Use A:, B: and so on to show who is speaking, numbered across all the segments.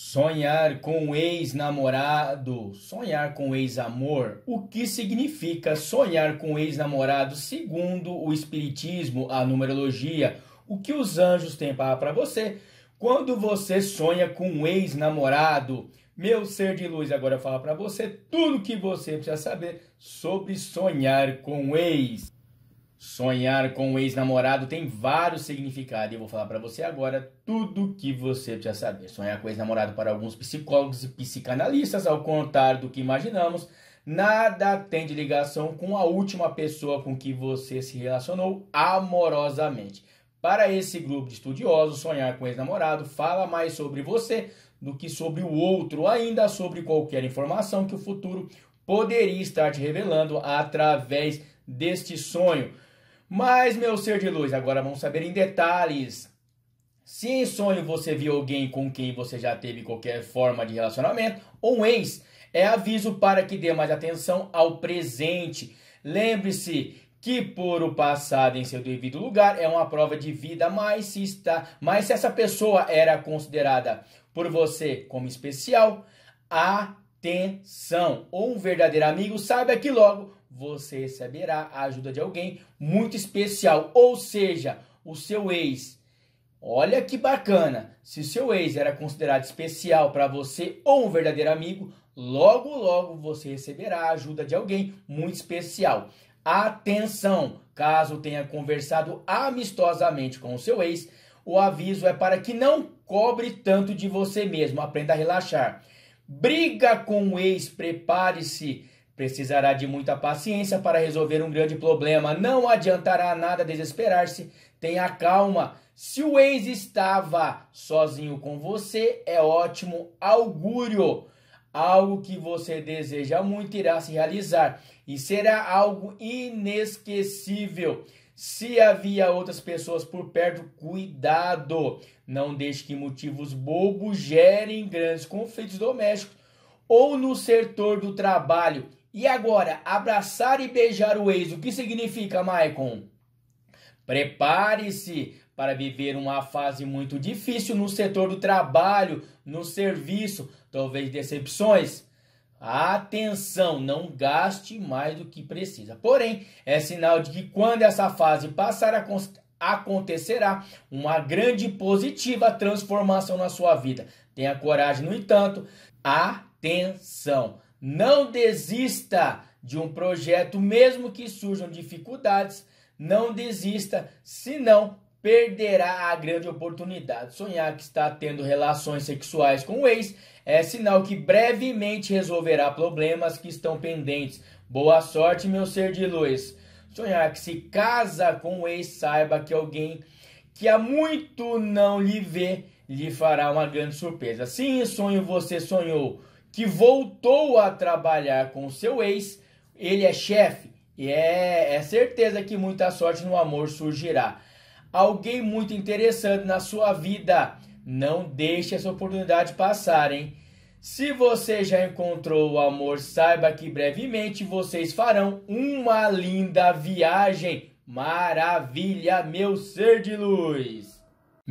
A: Sonhar com ex-namorado, sonhar com ex-amor. O que significa sonhar com ex-namorado segundo o Espiritismo, a numerologia? O que os anjos têm para você quando você sonha com um ex-namorado? Meu ser de luz agora fala para você tudo que você precisa saber sobre sonhar com ex. Sonhar com um ex-namorado tem vários significados e eu vou falar para você agora tudo o que você precisa saber. Sonhar com ex-namorado para alguns psicólogos e psicanalistas, ao contrário do que imaginamos, nada tem de ligação com a última pessoa com que você se relacionou amorosamente. Para esse grupo de estudiosos, sonhar com ex-namorado fala mais sobre você do que sobre o outro, ainda sobre qualquer informação que o futuro poderia estar te revelando através deste sonho. Mas, meu ser de luz, agora vamos saber em detalhes. Se em sonho você viu alguém com quem você já teve qualquer forma de relacionamento, ou um ex, é aviso para que dê mais atenção ao presente. Lembre-se que por o passado em seu devido lugar é uma prova de vida, mas se está, mas se essa pessoa era considerada por você como especial, atenção. Ou um verdadeiro amigo, saiba que logo você receberá a ajuda de alguém muito especial, ou seja, o seu ex. Olha que bacana! Se seu ex era considerado especial para você ou um verdadeiro amigo, logo logo você receberá a ajuda de alguém muito especial. Atenção! Caso tenha conversado amistosamente com o seu ex, o aviso é para que não cobre tanto de você mesmo. Aprenda a relaxar. Briga com o ex, prepare-se Precisará de muita paciência para resolver um grande problema. Não adiantará nada desesperar-se. Tenha calma. Se o ex estava sozinho com você, é ótimo augúrio. Algo que você deseja muito irá se realizar e será algo inesquecível. Se havia outras pessoas por perto, cuidado! Não deixe que motivos bobos gerem grandes conflitos domésticos ou no setor do trabalho. E agora, abraçar e beijar o ex, o que significa, Maicon? Prepare-se para viver uma fase muito difícil no setor do trabalho, no serviço, talvez decepções. Atenção, não gaste mais do que precisa. Porém, é sinal de que quando essa fase passar acontecerá uma grande positiva transformação na sua vida. Tenha coragem, no entanto, atenção. Não desista de um projeto, mesmo que surjam dificuldades, não desista, senão perderá a grande oportunidade. Sonhar que está tendo relações sexuais com o ex é sinal que brevemente resolverá problemas que estão pendentes. Boa sorte, meu ser de luz. Sonhar que se casa com o ex, saiba que alguém que há muito não lhe vê lhe fará uma grande surpresa. Sim, sonho você sonhou que voltou a trabalhar com seu ex, ele é chefe e é, é certeza que muita sorte no amor surgirá. Alguém muito interessante na sua vida, não deixe essa oportunidade passar, hein? Se você já encontrou o amor, saiba que brevemente vocês farão uma linda viagem. Maravilha, meu ser de luz!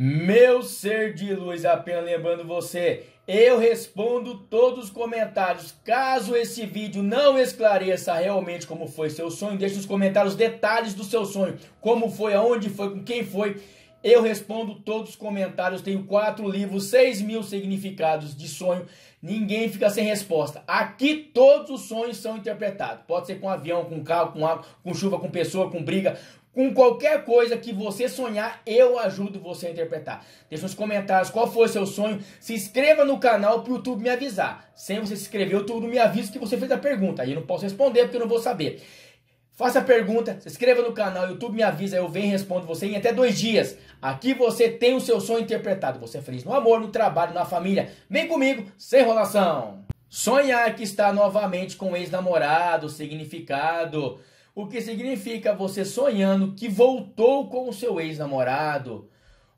A: Meu ser de luz, apenas lembrando você, eu respondo todos os comentários. Caso esse vídeo não esclareça realmente como foi seu sonho, deixe nos comentários os detalhes do seu sonho, como foi, aonde foi, com quem foi. Eu respondo todos os comentários. Tenho quatro livros, seis mil significados de sonho. Ninguém fica sem resposta. Aqui todos os sonhos são interpretados. Pode ser com avião, com carro, com água, com chuva, com pessoa, com briga, com qualquer coisa que você sonhar, eu ajudo você a interpretar. Deixa nos comentários qual foi o seu sonho. Se inscreva no canal para o YouTube me avisar. Sem você se inscrever, o YouTube me avisa que você fez a pergunta. Aí eu não posso responder porque eu não vou saber. Faça a pergunta, se inscreva no canal, o YouTube me avisa, eu venho e respondo você em até dois dias. Aqui você tem o seu sonho interpretado. Você é feliz no amor, no trabalho, na família. Vem comigo, sem enrolação. Sonhar que está novamente com o ex-namorado, significado... O que significa você sonhando que voltou com o seu ex-namorado.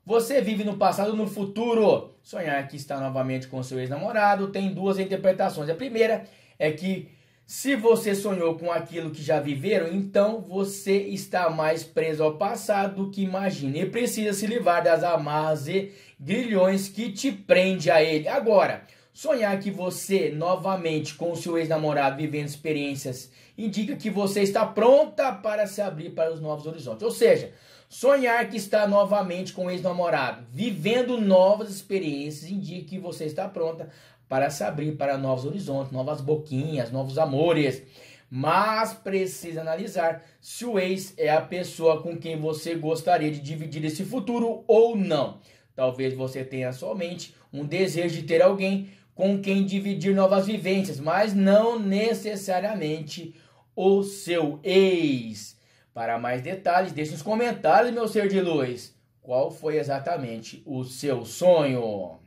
A: Você vive no passado no futuro. Sonhar que está novamente com o seu ex-namorado tem duas interpretações. A primeira é que se você sonhou com aquilo que já viveram, então você está mais preso ao passado do que imagina e precisa se livrar das amarras e grilhões que te prende a ele. Agora, Sonhar que você novamente com o seu ex-namorado vivendo experiências indica que você está pronta para se abrir para os novos horizontes. Ou seja, sonhar que está novamente com o ex-namorado vivendo novas experiências indica que você está pronta para se abrir para novos horizontes, novas boquinhas, novos amores. Mas precisa analisar se o ex é a pessoa com quem você gostaria de dividir esse futuro ou não. Talvez você tenha somente um desejo de ter alguém com quem dividir novas vivências, mas não necessariamente o seu ex. Para mais detalhes, deixe nos comentários, meu ser de luz, qual foi exatamente o seu sonho.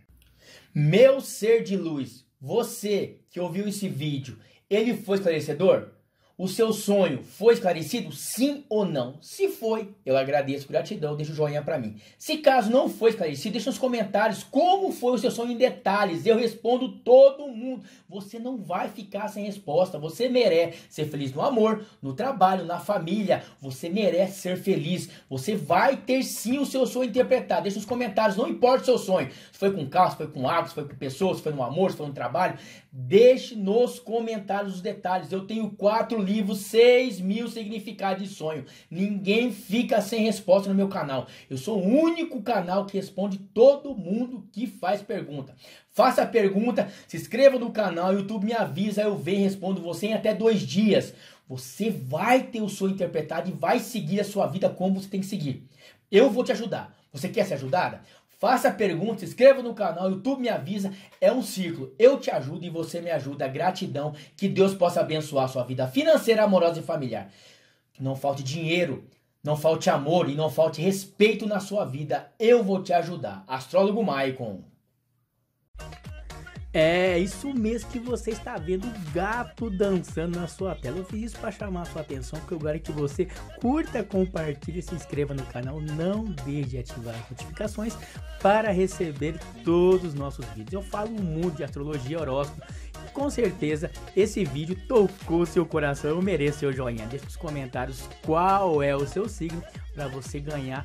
A: Meu ser de luz, você que ouviu esse vídeo, ele foi esclarecedor? O seu sonho foi esclarecido? Sim ou não? Se foi, eu agradeço, gratidão, deixa o joinha para mim. Se caso não foi esclarecido, deixa nos comentários como foi o seu sonho em detalhes. Eu respondo todo mundo. Você não vai ficar sem resposta. Você merece ser feliz no amor, no trabalho, na família. Você merece ser feliz. Você vai ter sim o seu sonho interpretado. Deixa nos comentários, não importa o seu sonho. Se foi com carro, se foi com água, se foi com pessoas, se foi no amor, se foi no trabalho. Deixe nos comentários os detalhes. Eu tenho quatro livro 6 mil significados de sonho. Ninguém fica sem resposta no meu canal. Eu sou o único canal que responde todo mundo que faz pergunta. Faça a pergunta, se inscreva no canal, YouTube me avisa, eu venho e respondo você em até dois dias. Você vai ter o sonho interpretado e vai seguir a sua vida como você tem que seguir. Eu vou te ajudar. Você quer ser ajudada? Faça perguntas, inscreva no canal, YouTube me avisa. É um ciclo. Eu te ajudo e você me ajuda. Gratidão. Que Deus possa abençoar a sua vida financeira, amorosa e familiar. Não falte dinheiro, não falte amor e não falte respeito na sua vida. Eu vou te ajudar. Astrólogo Maicon. É isso mesmo que você está vendo o gato dançando na sua tela. Eu fiz isso para chamar a sua atenção, porque eu quero que você curta, compartilhe, se inscreva no canal. Não deixe de ativar as notificações para receber todos os nossos vídeos. Eu falo muito de astrologia horóscopo. com certeza esse vídeo tocou seu coração. Eu mereço seu joinha. Deixe nos comentários qual é o seu signo para você ganhar